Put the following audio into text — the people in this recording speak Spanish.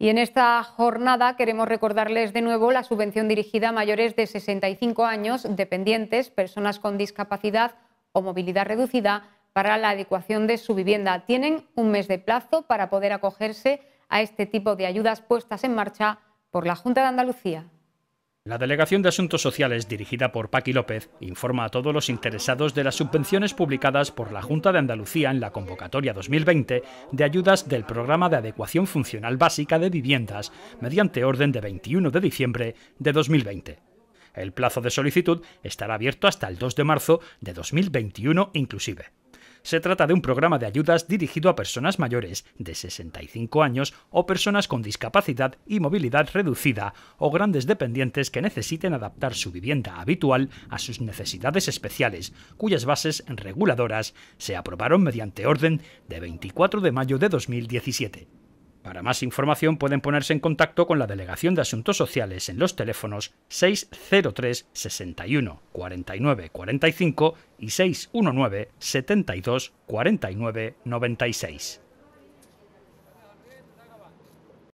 Y en esta jornada queremos recordarles de nuevo la subvención dirigida a mayores de 65 años, dependientes, personas con discapacidad o movilidad reducida para la adecuación de su vivienda. Tienen un mes de plazo para poder acogerse a este tipo de ayudas puestas en marcha por la Junta de Andalucía. La Delegación de Asuntos Sociales, dirigida por Paqui López, informa a todos los interesados de las subvenciones publicadas por la Junta de Andalucía en la convocatoria 2020 de ayudas del Programa de Adecuación Funcional Básica de Viviendas, mediante orden de 21 de diciembre de 2020. El plazo de solicitud estará abierto hasta el 2 de marzo de 2021 inclusive. Se trata de un programa de ayudas dirigido a personas mayores de 65 años o personas con discapacidad y movilidad reducida o grandes dependientes que necesiten adaptar su vivienda habitual a sus necesidades especiales, cuyas bases reguladoras se aprobaron mediante orden de 24 de mayo de 2017. Para más información pueden ponerse en contacto con la Delegación de Asuntos Sociales en los teléfonos 603 61 49 45 y 619 72 49 96.